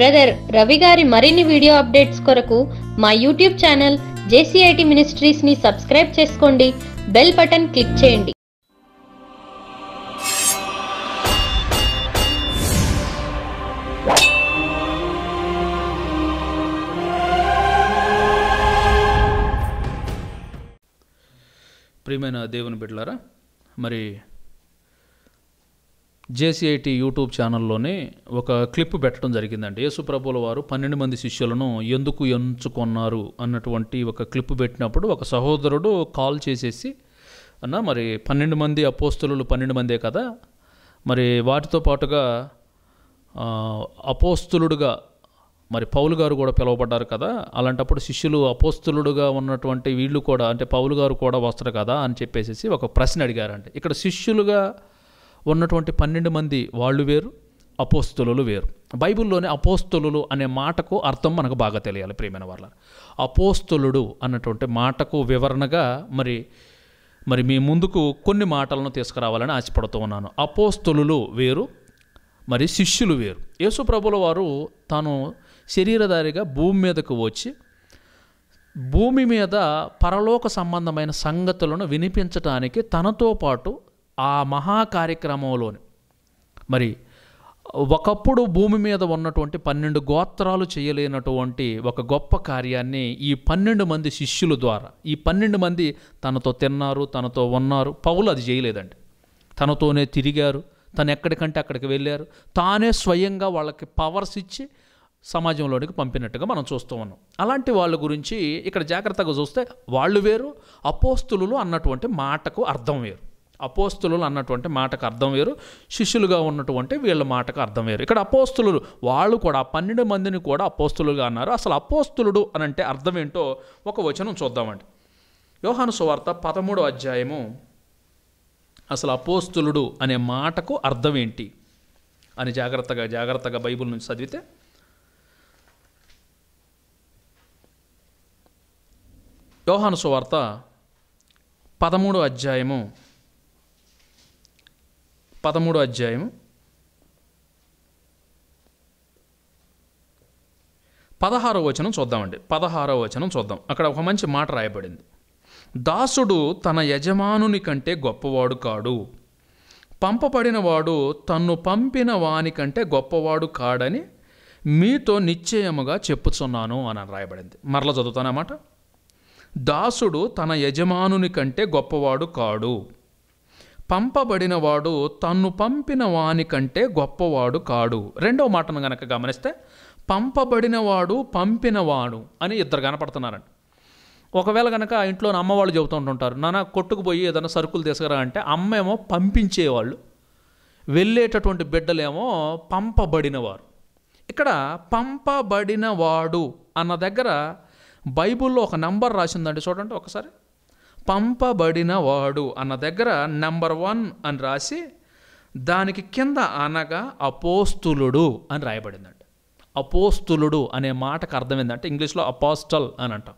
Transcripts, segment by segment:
brother Ravi గారి మరిన్ని video updates కొరకు మా యూట్యూబ్ ఛానల్ జేసీఐటి మినిస్ట్రీస్ని సబ్స్క్రైబ్ చేసుకోండి బెల్ బటన్ క్లిక్ చేయండి ప్రియమైన దేవుని బిడ్డలారా మరి జేసీఐటి యూట్యూబ్ ఛానల్లోనే ఒక క్లిప్ పెట్టడం జరిగిందండి యేసుప్రభుల వారు పన్నెండు మంది శిష్యులను ఎందుకు ఎంచుకున్నారు అన్నటువంటి ఒక క్లిప్ పెట్టినప్పుడు ఒక సహోదరుడు కాల్ చేసేసి అన్న మరి పన్నెండు మంది అపోస్తులు పన్నెండు మందే కదా మరి వాటితో పాటుగా అపోస్తులుడుగా మరి పౌలు గారు కూడా పిలువబడ్డారు కదా అలాంటప్పుడు శిష్యులు అపోస్తులుడుగా ఉన్నటువంటి వీళ్ళు కూడా అంటే పౌలు గారు కూడా వస్తారు కదా అని చెప్పేసి ఒక ప్రశ్న అడిగారండి ఇక్కడ శిష్యులుగా ఉన్నటువంటి పన్నెండు మంది వాళ్ళు వేరు అపోస్తులు వేరు బైబిల్లోనే అపోస్తులు అనే మాటకు అర్థం మనకు బాగా తెలియాలి ప్రియమైన వాళ్ళ అపోస్తులుడు అన్నటువంటి మాటకు వివరణగా మరి మరి మీ ముందుకు కొన్ని మాటలను తీసుకురావాలని ఆశపడుతూ ఉన్నాను అపోస్తులు వేరు మరి శిష్యులు వేరు ప్రభుల వారు తాను శరీరధారిగా భూమి మీదకు వచ్చి భూమి మీద పరలోక సంబంధమైన సంగతులను వినిపించటానికి తనతో పాటు ఆ మహా కార్యక్రమంలోని మరి ఒకప్పుడు భూమి మీద ఉన్నటువంటి పన్నెండు గోత్రాలు చేయలేనటువంటి ఒక గొప్ప కార్యాన్ని ఈ పన్నెండు మంది శిష్యుల ద్వారా ఈ పన్నెండు మంది తనతో తిన్నారు తనతో ఉన్నారు పౌలు అది చేయలేదండి తనతోనే తిరిగారు తను ఎక్కడికంటే అక్కడికి వెళ్ళారు తానే స్వయంగా వాళ్ళకి పవర్స్ ఇచ్చి సమాజంలోనికి పంపినట్టుగా మనం చూస్తూ ఉన్నాం అలాంటి వాళ్ళ గురించి ఇక్కడ జాగ్రత్తగా చూస్తే వాళ్ళు వేరు అపోస్తులు అన్నటువంటి మాటకు అర్థం వేరు అపోస్తులు అన్నటువంటి మాటకు అర్థం వేరు శిష్యులుగా ఉన్నటువంటి వీళ్ళ మాటకు అర్థం వేరు ఇక్కడ అపోస్తులు వాళ్ళు కూడా పన్నెండు మందిని కూడా అపోస్తులుగా అన్నారు అసలు అపోస్తులుడు అని అంటే అర్థం ఏంటో ఒక వచనం చూద్దామండి యోహాను సువార్త పదమూడో అధ్యాయము అసలు అపోస్తులుడు అనే మాటకు అర్థం ఏంటి అని జాగ్రత్తగా జాగ్రత్తగా బైబిల్ నుంచి చదివితే యోహాను సువార్త పదమూడో అధ్యాయము పదమూడో అధ్యాయం పదహారో వచనం చూద్దామండి పదహారో వచనం చూద్దాం అక్కడ ఒక మంచి మాట రాయబడింది దాసుడు తన యజమానుని కంటే గొప్పవాడు కాడు పంపబడినవాడు తన్ను పంపిన వాని కంటే గొప్పవాడు కాడని మీతో నిశ్చయముగా చెప్పుచున్నాను అని రాయబడింది మరలా చదువుతానమాట దాసుడు తన యజమానుని కంటే గొప్పవాడు కాడు పంపబడినవాడు తన్ను పంపిన వాని కంటే గొప్పవాడు కాడు రెండవ మాటను గనక గమనిస్తే పంపబడినవాడు పంపినవాడు అని ఇద్దరు కనపడుతున్నారండి ఒకవేళ కనుక ఇంట్లో అమ్మవాళ్ళు చెబుతూ ఉంటుంటారు నాన్న కొట్టుకుపోయి ఏదైనా సరుకులు తీసుకురా అంటే అమ్మేమో పంపించేవాళ్ళు వెళ్ళేటటువంటి బిడ్డలేమో పంపబడినవారు ఇక్కడ పంపబడినవాడు అన్న దగ్గర బైబుల్లో ఒక నంబర్ రాసిందండి చూడండి ఒకసారి పంపబడిన వాడు అన్న దగ్గర నెంబర్ వన్ అని రాసి దానికి కింద అనగా అపోస్తులుడు అని రాయబడిందంట అపోస్తులుడు అనే మాటకు అర్థం ఏంటంటే ఇంగ్లీష్లో అపోస్టల్ అని అంటాం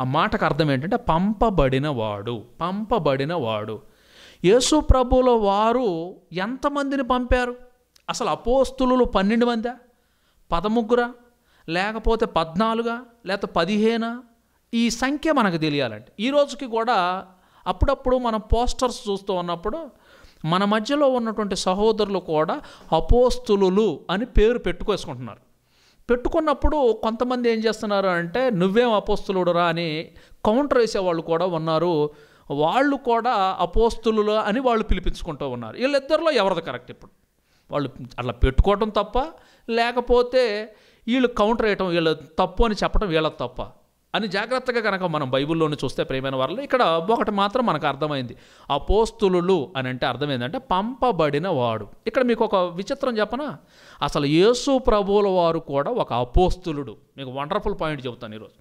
ఆ మాటకు అర్థం ఏంటంటే పంపబడిన వాడు పంపబడిన వాడు యేసు ప్రభుల వారు ఎంతమందిని పంపారు అసలు అపోస్తులు పన్నెండు మందా పదముగ్గురా లేకపోతే పద్నాలుగా లేకపోతే పదిహేనా ఈ సంఖ్య మనకు తెలియాలంటే ఈ రోజుకి కూడా అప్పుడప్పుడు మనం పోస్టర్స్ చూస్తూ ఉన్నప్పుడు మన మధ్యలో ఉన్నటువంటి సహోదరులు కూడా అపోస్తులు అని పేరు పెట్టుకోసుకుంటున్నారు పెట్టుకున్నప్పుడు కొంతమంది ఏం చేస్తున్నారు అంటే నువ్వేం రా అని కౌంటర్ వేసేవాళ్ళు కూడా ఉన్నారు వాళ్ళు కూడా అపోస్తులు అని వాళ్ళు పిలిపించుకుంటూ ఉన్నారు వీళ్ళిద్దరిలో ఎవరిది కరెక్ట్ ఇప్పుడు వాళ్ళు అట్లా పెట్టుకోవటం తప్ప లేకపోతే వీళ్ళు కౌంటర్ వేయటం వీళ్ళు తప్పు అని చెప్పడం వీళ్ళ తప్ప అని జాగ్రత్తగా కనుక మనం బైబిల్లోని చూస్తే ప్రేమైన వారిలో ఇక్కడ ఒకటి మాత్రం మనకు అర్థమైంది అపోస్తులు అని అంటే అర్థం ఏంటంటే పంపబడిన వాడు ఇక్కడ మీకు ఒక విచిత్రం చెప్పనా అసలు యేసు ప్రభువుల వారు కూడా ఒక అపోస్తులుడు మీకు వండర్ఫుల్ పాయింట్ చెబుతాను ఈరోజు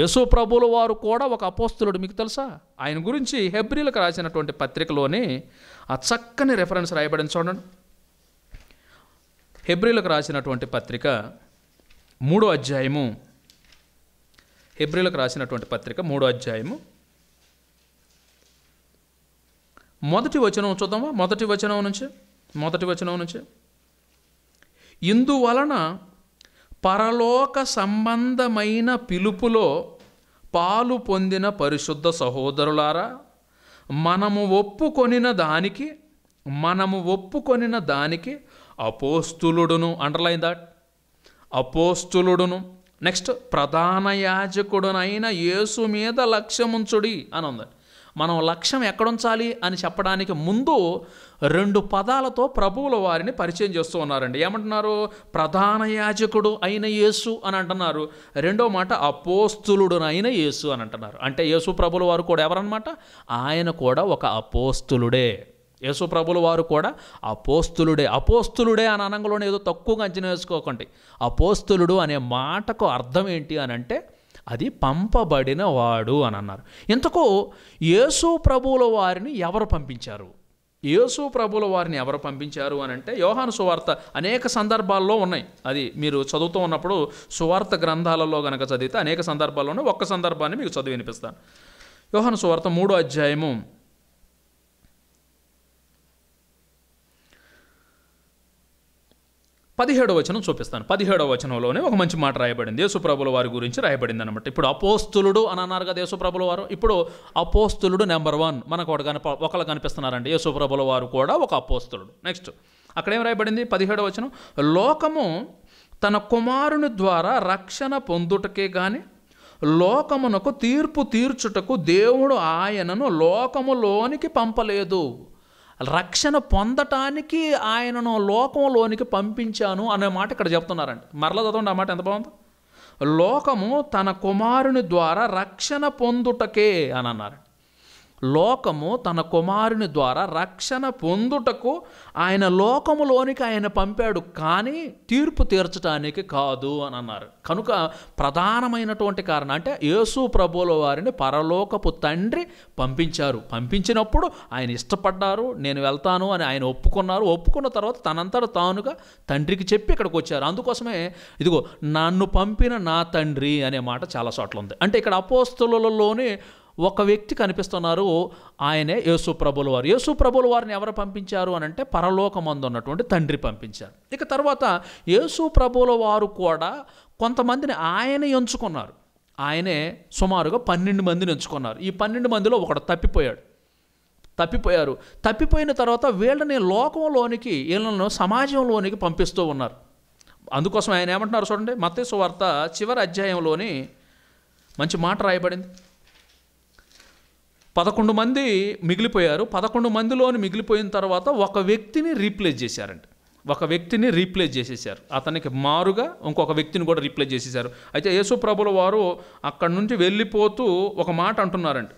యేసు ప్రభుల వారు కూడా ఒక అపోస్తులుడు మీకు తెలుసా ఆయన గురించి హెబ్రిలకు రాసినటువంటి పత్రికలోనే ఆ చక్కని రెఫరెన్స్ రాయబడిన చూడండి హెబ్రిలకు రాసినటువంటి పత్రిక మూడో అధ్యాయము హెబ్రిలకు రాసినటువంటి పత్రిక మూడో అధ్యాయము మొదటి వచనం చూద్దామా మొదటి వచనం నుంచి మొదటి వచనం నుంచి ఇందువలన పరలోక సంబంధమైన పిలుపులో పాలు పొందిన పరిశుద్ధ సహోదరులారా మనము ఒప్పుకొనిన దానికి మనము ఒప్పుకొనిన దానికి అపోస్తులుడును అండర్లైన్ దాట్ అపోస్తులుడును నెక్స్ట్ ప్రధాన యాజకుడునైన యేసు మీద లక్ష్యం ఉంచుడి అని ఉంది మనం లక్ష్యం ఎక్కడుంచాలి అని చెప్పడానికి ముందు రెండు పదాలతో ప్రభువుల వారిని పరిచయం చేస్తూ ఉన్నారండి ఏమంటున్నారు ప్రధాన యాజకుడు అయిన యేసు అని అంటున్నారు రెండో మాట అపోస్తులుడునైన యేసు అని అంటున్నారు అంటే యేసు ప్రభుల వారు కూడా ఎవరన్నమాట ఆయన కూడా ఒక అపోస్తులుడే యేసుప్రభుల వారు కూడా అపోస్తులుడే అపోస్తులుడే అని అనంగలోనే ఏదో తక్కువగా అంచనా వేసుకోకండి అపోస్తులుడు అనే మాటకు అర్థం ఏంటి అని అంటే అది పంపబడిన వాడు అని అన్నారు ఇంతకు యేసు ప్రభువుల వారిని ఎవరు పంపించారు యేసు ప్రభుల వారిని ఎవరు పంపించారు అని అంటే యోహాను సువార్త అనేక సందర్భాల్లో ఉన్నాయి అది మీరు చదువుతూ ఉన్నప్పుడు సువార్త గ్రంథాలలో కనుక చదివితే అనేక సందర్భాల్లోనే ఒక్క సందర్భాన్ని మీకు చదివి వినిపిస్తాను యోహాను సువార్త మూడో అధ్యాయము పదిహేడవ వచనం చూపిస్తాను పదిహేడవ వచనంలోనే ఒక మంచి మాట రాయబడింది యేసుప్రభుల వారి గురించి రాయబడింది అనమాట ఇప్పుడు అపోస్తులుడు అని అన్నారు కదా వారు ఇప్పుడు అపోస్తులుడు నెంబర్ వన్ మనకు ఒకటి కనిప ఒకళ్ళు కనిపిస్తున్నారండి యేసుప్రభుల వారు కూడా ఒక అపోస్తులుడు నెక్స్ట్ అక్కడేం రాయబడింది పదిహేడవ వచనం లోకము తన కుమారుని ద్వారా రక్షణ పొందుటకే కానీ లోకమునకు తీర్పు తీర్చుటకు దేవుడు ఆయనను లోకములోనికి పంపలేదు రక్షణ పొందటానికి ఆయనను లోకంలోనికి పంపించాను అనే మాట ఇక్కడ చెప్తున్నారండి మరలా చదవండి ఆ మాట ఎంత బాగుంది లోకము తన కుమారుని ద్వారా రక్షణ పొందుటకే అని అన్నారు లోకము తన కుమారుని ద్వారా రక్షణ పొందుటకు ఆయన లోకములోనికి ఆయన పంపాడు కానీ తీర్పు తీర్చడానికి కాదు అని అన్నారు కనుక ప్రధానమైనటువంటి కారణం అంటే యేసు ప్రభుల వారిని పరలోకపు తండ్రి పంపించారు పంపించినప్పుడు ఆయన ఇష్టపడ్డారు నేను వెళ్తాను అని ఆయన ఒప్పుకున్నారు ఒప్పుకున్న తర్వాత తనంతట తానుగా తండ్రికి చెప్పి ఇక్కడికి వచ్చారు అందుకోసమే ఇదిగో నన్ను పంపిన నా తండ్రి అనే మాట చాలా చోట్ల ఉంది అంటే ఇక్కడ అపోస్తులలోనే ఒక వ్యక్తి కనిపిస్తున్నారు ఆయనే యేసు ప్రభుల వారు యేసు ప్రభుల వారిని ఎవరు పంపించారు అని అంటే ఉన్నటువంటి తండ్రి పంపించారు ఇక తర్వాత యేసు ప్రభుల వారు కూడా కొంతమందిని ఆయన ఎంచుకున్నారు ఆయనే సుమారుగా పన్నెండు మందిని ఎంచుకున్నారు ఈ పన్నెండు మందిలో ఒకడు తప్పిపోయాడు తప్పిపోయారు తప్పిపోయిన తర్వాత వీళ్ళని లోకంలోనికి వీళ్ళను సమాజంలోనికి పంపిస్తూ ఉన్నారు అందుకోసం ఆయన ఏమంటున్నారు చూడండి మత్స్సు వార్త చివరి అధ్యాయంలోని మంచి మాట రాయబడింది పదకొండు మంది మిగిలిపోయారు పదకొండు మందిలోని మిగిలిపోయిన తర్వాత ఒక వ్యక్తిని రీప్లేస్ చేశారంట ఒక వ్యక్తిని రీప్లేస్ చేసేసారు అతనికి మారుగా ఇంకొక వ్యక్తిని కూడా రీప్లేస్ చేసేసారు అయితే ప్రభుల వారు అక్కడి నుంచి వెళ్ళిపోతూ ఒక మాట అంటున్నారంట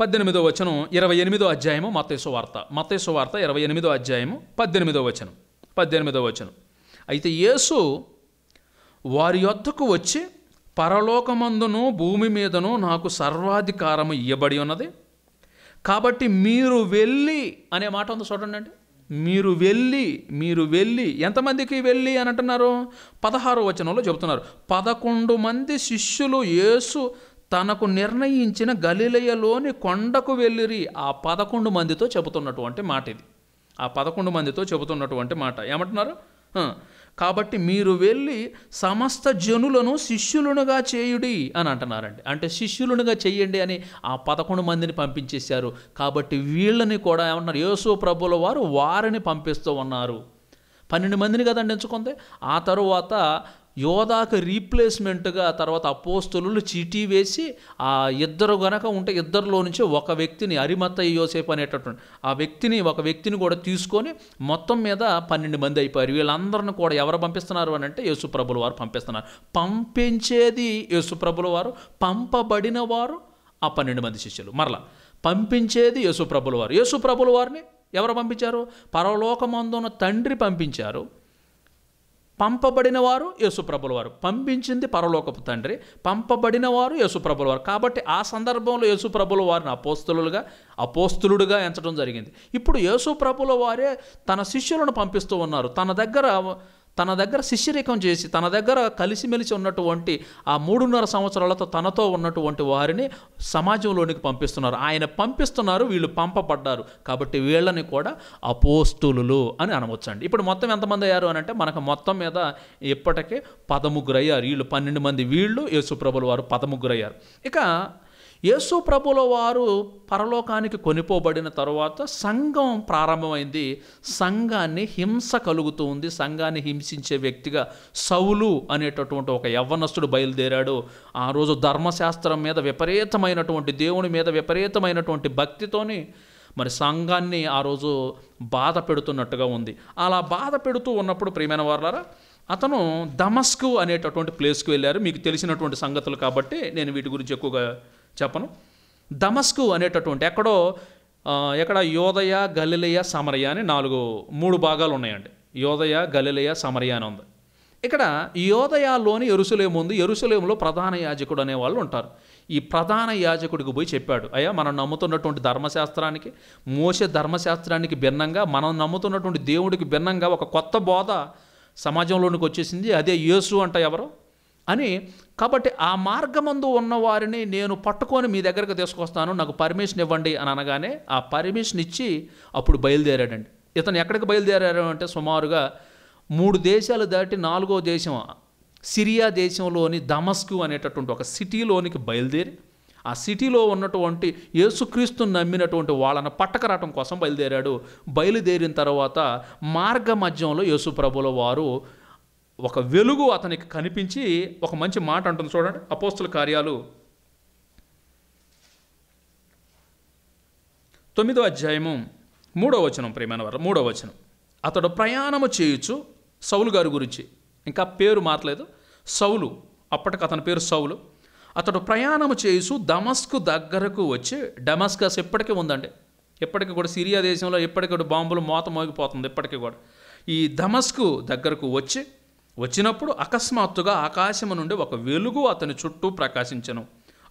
పద్దెనిమిదో వచనం ఇరవై ఎనిమిదో అధ్యాయము మతేసు వార్త మతేసు వార్త ఇరవై ఎనిమిదో అధ్యాయము పద్దెనిమిదో వచనం పద్దెనిమిదో వచనం అయితే యేసు వారి యొద్దకు వచ్చి పరలోకమందును భూమి మీదను నాకు సర్వాధికారము ఇయ్యబడి ఉన్నది కాబట్టి మీరు వెళ్ళి అనే మాట ఉంది చూడండి అండి మీరు వెళ్ళి మీరు వెళ్ళి ఎంతమందికి వెళ్ళి అని అంటున్నారు పదహారు వచనంలో చెబుతున్నారు పదకొండు మంది శిష్యులు యేసు తనకు నిర్ణయించిన గలిలయలోని కొండకు వెళ్ళిరి ఆ పదకొండు మందితో చెబుతున్నటువంటి మాట ఇది ఆ పదకొండు మందితో చెబుతున్నటువంటి మాట ఏమంటున్నారు కాబట్టి మీరు వెళ్ళి సమస్త జనులను శిష్యులనుగా చేయుడి అని అంటున్నారండి అంటే శిష్యులనుగా చేయండి అని ఆ పదకొండు మందిని పంపించేశారు కాబట్టి వీళ్ళని కూడా ఏమన్నారు యేసు ప్రభుల వారు వారిని పంపిస్తూ ఉన్నారు పన్నెండు మందిని కదండి ఎంచుకుంది ఆ తరువాత యోధాకి రీప్లేస్మెంట్గా తర్వాత అపోస్తులు చీటీ వేసి ఆ ఇద్దరు గనక ఉంటే ఇద్దరిలో నుంచి ఒక వ్యక్తిని అరిమత్త యోసేపు అనేటటువంటి ఆ వ్యక్తిని ఒక వ్యక్తిని కూడా తీసుకొని మొత్తం మీద పన్నెండు మంది అయిపోయారు వీళ్ళందరిని కూడా ఎవరు పంపిస్తున్నారు అని అంటే యేసుప్రభుల వారు పంపిస్తున్నారు పంపించేది యేసుప్రభుల వారు పంపబడిన వారు ఆ పన్నెండు మంది శిష్యులు మరలా పంపించేది యేసుప్రభుల వారు యేసుప్రభుల వారిని ఎవరు పంపించారు పరలోకమందున తండ్రి పంపించారు పంపబడిన వారు యేసుప్రభుల వారు పంపించింది పరలోకపు తండ్రి పంపబడిన వారు యేసుప్రభుల వారు కాబట్టి ఆ సందర్భంలో యేసుప్రభుల వారిని అపోస్తులుగా అపోస్తులుడుగా ఎంచడం జరిగింది ఇప్పుడు యేసుప్రభుల వారే తన శిష్యులను పంపిస్తూ ఉన్నారు తన దగ్గర తన దగ్గర శిష్యరేకం చేసి తన దగ్గర కలిసిమెలిసి ఉన్నటువంటి ఆ మూడున్నర సంవత్సరాలతో తనతో ఉన్నటువంటి వారిని సమాజంలోనికి పంపిస్తున్నారు ఆయన పంపిస్తున్నారు వీళ్ళు పంపబడ్డారు కాబట్టి వీళ్ళని కూడా అపోస్తులు అని అనవచ్చండి ఇప్పుడు మొత్తం ఎంతమంది అయ్యారు అని అంటే మనకు మొత్తం మీద ఇప్పటికే పదముగ్గురయ్యారు వీళ్ళు పన్నెండు మంది వీళ్ళు యేసుప్రభులు వారు పదముగ్గురయ్యారు ఇక యేసు ప్రభుల వారు పరలోకానికి కొనిపోబడిన తరువాత సంఘం ప్రారంభమైంది సంఘాన్ని హింస కలుగుతూ ఉంది సంఘాన్ని హింసించే వ్యక్తిగా సౌలు అనేటటువంటి ఒక యవ్వనస్తుడు బయలుదేరాడు ఆ రోజు ధర్మశాస్త్రం మీద విపరీతమైనటువంటి దేవుని మీద విపరీతమైనటువంటి భక్తితోని మరి సంఘాన్ని ఆ రోజు బాధ పెడుతున్నట్టుగా ఉంది అలా బాధ పెడుతూ ఉన్నప్పుడు ప్రియమైన వారులారా అతను దమస్కు అనేటటువంటి ప్లేస్కి వెళ్ళారు మీకు తెలిసినటువంటి సంగతులు కాబట్టి నేను వీటి గురించి ఎక్కువగా చెప్పను దమస్కు అనేటటువంటి ఎక్కడో ఎక్కడ యోదయ గలిలయ సమరయ అని నాలుగు మూడు భాగాలు ఉన్నాయండి యోదయ గలిలయ సమరయ అని ఉంది ఇక్కడ యోదయాలోని ఎరుసలేము ఉంది ఎరుసలేములో ప్రధాన యాజకుడు అనే వాళ్ళు ఉంటారు ఈ ప్రధాన యాజకుడికి పోయి చెప్పాడు అయ్యా మనం నమ్ముతున్నటువంటి ధర్మశాస్త్రానికి మోసే ధర్మశాస్త్రానికి భిన్నంగా మనం నమ్ముతున్నటువంటి దేవుడికి భిన్నంగా ఒక కొత్త బోధ సమాజంలోనికి వచ్చేసింది అదే యేసు అంట ఎవరో అని కాబట్టి ఆ మార్గమందు ఉన్నవారిని నేను పట్టుకొని మీ దగ్గరకు తీసుకొస్తాను నాకు పర్మిషన్ ఇవ్వండి అని అనగానే ఆ పర్మిషన్ ఇచ్చి అప్పుడు బయలుదేరాడండి ఇతను ఎక్కడికి బయలుదేరారు అంటే సుమారుగా మూడు దేశాలు దాటి నాలుగో దేశం సిరియా దేశంలోని దమస్కు అనేటటువంటి ఒక సిటీలోనికి బయలుదేరి ఆ సిటీలో ఉన్నటువంటి యేసుక్రీస్తుని నమ్మినటువంటి వాళ్ళను పట్టకరాటం కోసం బయలుదేరాడు బయలుదేరిన తర్వాత మార్గ మధ్యంలో యేసుప్రభుల వారు ఒక వెలుగు అతనికి కనిపించి ఒక మంచి మాట అంటుంది చూడండి అపోస్తుల కార్యాలు తొమ్మిదో అధ్యాయము మూడో వచనం ప్రేమైన వారు మూడో వచనం అతడు ప్రయాణము చేయొచ్చు సౌలు గారి గురించి ఇంకా పేరు మారలేదు సౌలు అప్పటికి అతని పేరు సౌలు అతడు ప్రయాణము చేసు దమస్కు దగ్గరకు వచ్చి డమస్కస్ ఎప్పటికీ ఉందండి ఎప్పటికీ కూడా సిరియా దేశంలో ఎప్పటికీ కూడా బాంబులు మోత మోగిపోతుంది ఎప్పటికీ కూడా ఈ దమస్కు దగ్గరకు వచ్చి వచ్చినప్పుడు అకస్మాత్తుగా ఆకాశము నుండి ఒక వెలుగు అతని చుట్టూ ప్రకాశించను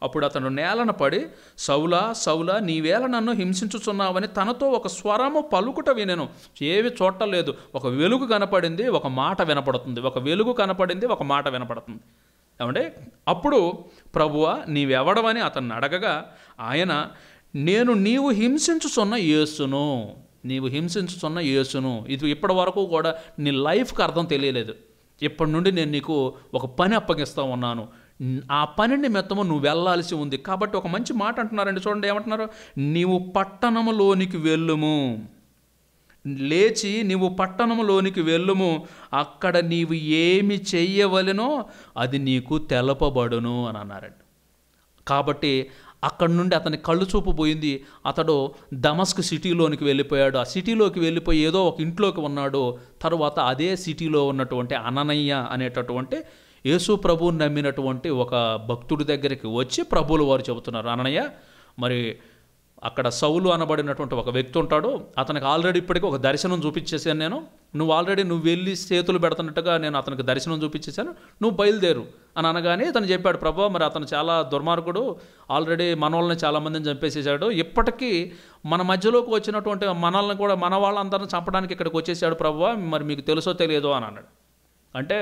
అప్పుడు అతను నేలన పడి సౌలా సౌలా నీవేళ నన్ను హింసించుచున్నావని తనతో ఒక స్వరము పలుకుట వినెను ఏవి చూడలేదు ఒక వెలుగు కనపడింది ఒక మాట వినపడుతుంది ఒక వెలుగు కనపడింది ఒక మాట వినపడుతుంది ఏమంటే అప్పుడు ప్రభువ నీవెవడమని అతన్ని అడగగా ఆయన నేను నీవు హింసించుచున్న యేసును నీవు హింసించుచున్న యేసును ఇది ఇప్పటి వరకు కూడా నీ లైఫ్కి అర్థం తెలియలేదు ఇప్పటి నుండి నేను నీకు ఒక పని అప్పగిస్తా ఉన్నాను ఆ పనిని మెత్తము నువ్వు వెళ్ళాల్సి ఉంది కాబట్టి ఒక మంచి మాట అంటున్నారండి చూడండి ఏమంటున్నారు నీవు పట్టణములోనికి వెళ్ళుము లేచి నీవు పట్టణంలోనికి వెళ్ళుము అక్కడ నీవు ఏమి చెయ్యవలెనో అది నీకు తెలపబడును అని అన్నారండి కాబట్టి అక్కడి నుండి అతని కళ్ళు చూపు పోయింది అతడు దమస్క్ సిటీలోనికి వెళ్ళిపోయాడు ఆ సిటీలోకి వెళ్ళిపోయి ఏదో ఒక ఇంట్లోకి ఉన్నాడు తర్వాత అదే సిటీలో ఉన్నటువంటి అననయ్య అనేటటువంటి యేసు ప్రభువుని నమ్మినటువంటి ఒక భక్తుడి దగ్గరికి వచ్చి ప్రభువులు వారు చెబుతున్నారు అననయ్య మరి అక్కడ సౌలు అనబడినటువంటి ఒక వ్యక్తి ఉంటాడు అతనికి ఆల్రెడీ ఇప్పటికీ ఒక దర్శనం చూపించేసాను నేను నువ్వు ఆల్రెడీ నువ్వు వెళ్ళి చేతులు పెడుతున్నట్టుగా నేను అతనికి దర్శనం చూపించేశాను నువ్వు బయలుదేరు అని అనగానే తను చెప్పాడు ప్రభా మరి అతను చాలా దుర్మార్గుడు ఆల్రెడీ వాళ్ళని చాలామందిని చంపేసేసాడు ఇప్పటికీ మన మధ్యలోకి వచ్చినటువంటి మనల్ని కూడా మన వాళ్ళందరిని చంపడానికి ఇక్కడికి వచ్చేసాడు ప్రభా మరి మీకు తెలుసో తెలియదో అని అన్నాడు అంటే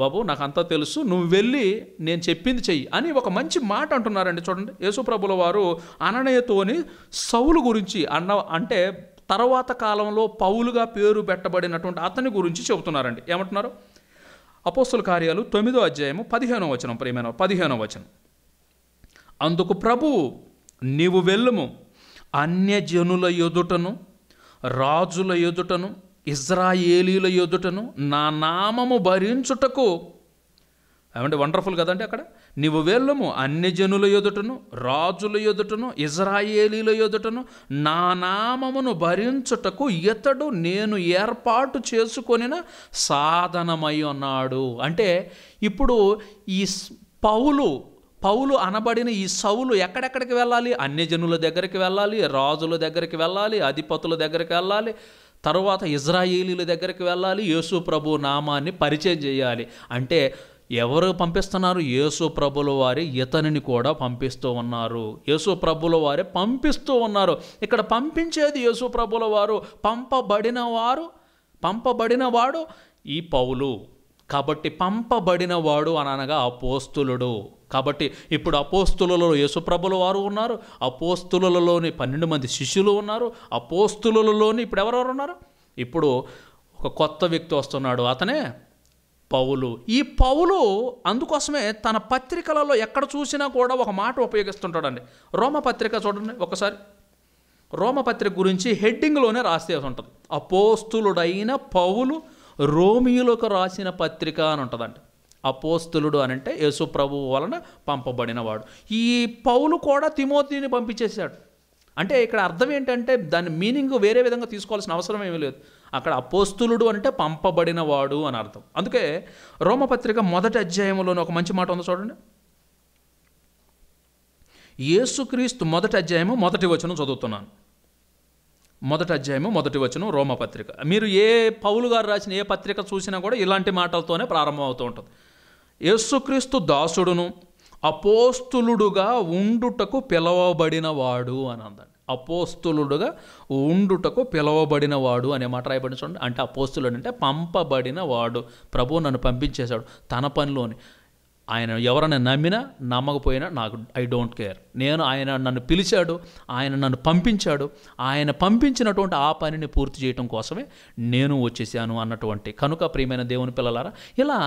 బాబు నాకు అంతా తెలుసు నువ్వు వెళ్ళి నేను చెప్పింది చెయ్యి అని ఒక మంచి మాట అంటున్నారండి చూడండి యేసుప్రభుల వారు అననయతోని సౌలు గురించి అన్న అంటే తర్వాత కాలంలో పౌలుగా పేరు పెట్టబడినటువంటి అతని గురించి చెబుతున్నారండి ఏమంటున్నారు అపోస్తుల కార్యాలు తొమ్మిదో అధ్యాయము పదిహేనో వచనం ప్రేమైన పదిహేనో వచనం అందుకు ప్రభువు నీవు వెళ్ళుము అన్యజనుల ఎదుటను రాజుల ఎదుటను ఇజ్రాయేలీల ఎదుటను నా నామము భరించుటకు ఏమంటే వండర్ఫుల్ కదండి అక్కడ నీవు వెళ్ళము అన్యజనుల ఎదుటను రాజుల ఎదుటను ఇజ్రాయేలీల ఎదుటను నా నామమును భరించుటకు ఇతడు నేను ఏర్పాటు చేసుకొనిన సాధనమై ఉన్నాడు అంటే ఇప్పుడు ఈ పౌలు పౌలు అనబడిన ఈ సౌలు ఎక్కడెక్కడికి వెళ్ళాలి అన్యజనుల దగ్గరికి వెళ్ళాలి రాజుల దగ్గరికి వెళ్ళాలి అధిపతుల దగ్గరికి వెళ్ళాలి తరువాత ఇజ్రాయేలీల దగ్గరికి వెళ్ళాలి యేసు ప్రభు నామాన్ని పరిచయం చేయాలి అంటే ఎవరు పంపిస్తున్నారు యేసు ప్రభుల వారి ఇతనిని కూడా పంపిస్తూ ఉన్నారు యేసు ప్రభుల వారే పంపిస్తూ ఉన్నారు ఇక్కడ పంపించేది యేసు ప్రభుల వారు పంపబడిన వారు పంపబడిన వాడు ఈ పౌలు కాబట్టి పంపబడిన వాడు అనగా అపోస్తులుడు కాబట్టి ఇప్పుడు అపోస్తులలో యేసుప్రభుల వారు ఉన్నారు అపోస్తులలోని పన్నెండు మంది శిష్యులు ఉన్నారు అపోస్తులలోని ఇప్పుడు ఎవరెవరు ఉన్నారు ఇప్పుడు ఒక కొత్త వ్యక్తి వస్తున్నాడు అతనే పౌలు ఈ పౌలు అందుకోసమే తన పత్రికలలో ఎక్కడ చూసినా కూడా ఒక మాట ఉపయోగిస్తుంటాడండి రోమ పత్రిక చూడండి ఒకసారి రోమ పత్రిక గురించి హెడ్డింగ్లోనే రాసేసి ఉంటుంది అపోస్తులుడైన పౌలు రోమియులకు రాసిన పత్రిక అని ఉంటుందండి అపోస్తులుడు అంటే యేసు ప్రభువు వలన పంపబడినవాడు ఈ పౌలు కూడా తిమోతిని పంపించేశాడు అంటే ఇక్కడ అర్థం ఏంటంటే దాని మీనింగ్ వేరే విధంగా తీసుకోవాల్సిన అవసరం ఏమీ లేదు అక్కడ అపోస్తులుడు అంటే పంపబడినవాడు అని అర్థం అందుకే రోమపత్రిక మొదటి అధ్యాయంలోని ఒక మంచి మాట ఉందో చూడండి యేసుక్రీస్తు మొదటి అధ్యాయము మొదటి వచనం చదువుతున్నాను మొదటి అధ్యాయము మొదటి వచనం రోమపత్రిక మీరు ఏ పౌలు గారు రాసిన ఏ పత్రిక చూసినా కూడా ఇలాంటి మాటలతోనే ప్రారంభం అవుతూ ఉంటుంది యేసుక్రీస్తు దాసుడును అపోస్తులుడుగా ఉండుటకు పిలవబడినవాడు అని అందండి అపోస్తులుడుగా ఉండుటకు పిలవబడిన వాడు అనే మాట రాయబడిన చూడండి అంటే అపోస్తులుడు అంటే పంపబడిన వాడు ప్రభువు నన్ను పంపించేశాడు తన పనిలోని ఆయన ఎవరైనా నమ్మినా నమ్మకపోయినా నాకు ఐ డోంట్ కేర్ నేను ఆయన నన్ను పిలిచాడు ఆయన నన్ను పంపించాడు ఆయన పంపించినటువంటి ఆ పనిని పూర్తి చేయటం కోసమే నేను వచ్చేసాను అన్నటువంటి కనుక ప్రియమైన దేవుని పిల్లలారా ఇలా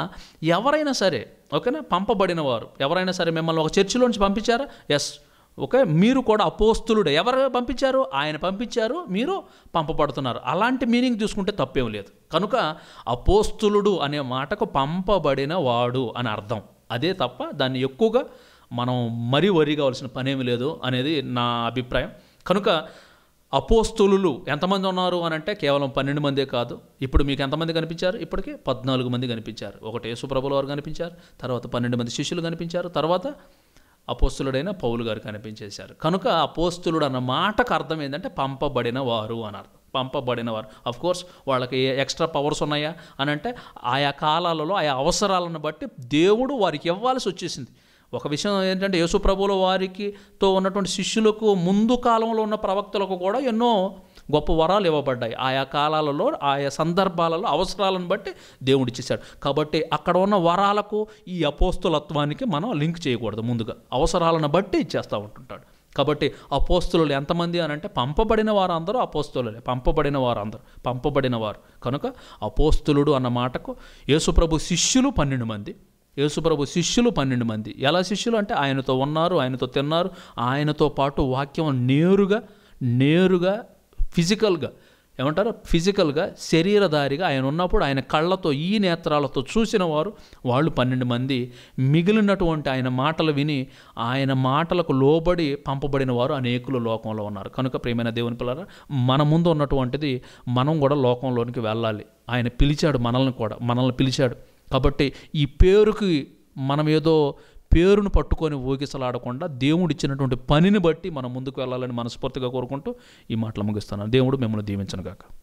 ఎవరైనా సరే ఓకేనా పంపబడిన వారు ఎవరైనా సరే మిమ్మల్ని ఒక చర్చిలోంచి పంపించారా ఎస్ ఓకే మీరు కూడా అపోస్తులుడు ఎవరు పంపించారు ఆయన పంపించారు మీరు పంపబడుతున్నారు అలాంటి మీనింగ్ చూసుకుంటే తప్పేం లేదు కనుక అపోస్తులుడు అనే మాటకు పంపబడిన వాడు అని అర్థం అదే తప్ప దాన్ని ఎక్కువగా మనం మరీ వరి కావాల్సిన పనేమి లేదు అనేది నా అభిప్రాయం కనుక అపోస్తులు ఎంతమంది ఉన్నారు అని అంటే కేవలం పన్నెండు మందే కాదు ఇప్పుడు మీకు ఎంతమంది కనిపించారు ఇప్పటికి పద్నాలుగు మంది కనిపించారు ఒకటి యేసుప్రభుల వారు కనిపించారు తర్వాత పన్నెండు మంది శిష్యులు కనిపించారు తర్వాత అపోస్తులుడైన పౌలు గారు కనిపించేశారు కనుక అపోస్తులుడు అన్న మాటకు అర్థం ఏంటంటే పంపబడిన వారు అని అర్థం పంపబడిన వారు అఫ్ కోర్స్ వాళ్ళకి ఎక్స్ట్రా పవర్స్ ఉన్నాయా అని అంటే ఆయా కాలాలలో ఆయా అవసరాలను బట్టి దేవుడు వారికి ఇవ్వాల్సి వచ్చేసింది ఒక విషయం ఏంటంటే యేసుప్రభుల వారికితో ఉన్నటువంటి శిష్యులకు ముందు కాలంలో ఉన్న ప్రవక్తలకు కూడా ఎన్నో గొప్ప వరాలు ఇవ్వబడ్డాయి ఆయా కాలాలలో ఆయా సందర్భాలలో అవసరాలను బట్టి దేవుడు ఇచ్చేసాడు కాబట్టి అక్కడ ఉన్న వరాలకు ఈ అపోస్తులత్వానికి మనం లింక్ చేయకూడదు ముందుగా అవసరాలను బట్టి ఇచ్చేస్తూ ఉంటుంటాడు కాబట్టి అపోస్తులు ఎంతమంది అని అంటే పంపబడిన వారందరూ అపోస్తులే పంపబడిన వారందరూ పంపబడిన వారు కనుక అపోస్తులుడు అన్న మాటకు యేసుప్రభు శిష్యులు పన్నెండు మంది యేసుప్రభు శిష్యులు పన్నెండు మంది ఎలా శిష్యులు అంటే ఆయనతో ఉన్నారు ఆయనతో తిన్నారు ఆయనతో పాటు వాక్యం నేరుగా నేరుగా ఫిజికల్గా ఏమంటారు ఫిజికల్గా శరీరధారిగా ఆయన ఉన్నప్పుడు ఆయన కళ్ళతో ఈ నేత్రాలతో చూసిన వారు వాళ్ళు పన్నెండు మంది మిగిలినటువంటి ఆయన మాటలు విని ఆయన మాటలకు లోబడి పంపబడిన వారు అనేకులు లోకంలో ఉన్నారు కనుక ప్రేమైన దేవుని పిల్లల మన ముందు ఉన్నటువంటిది మనం కూడా లోకంలోనికి వెళ్ళాలి ఆయన పిలిచాడు మనల్ని కూడా మనల్ని పిలిచాడు కాబట్టి ఈ పేరుకి మనం ఏదో పేరును పట్టుకొని ఊగిసలాడకుండా దేవుడు ఇచ్చినటువంటి పనిని బట్టి మనం ముందుకు వెళ్ళాలని మనస్ఫూర్తిగా కోరుకుంటూ ఈ మాటలు ముగిస్తున్నాను దేవుడు మిమ్మల్ని దీవించను గాక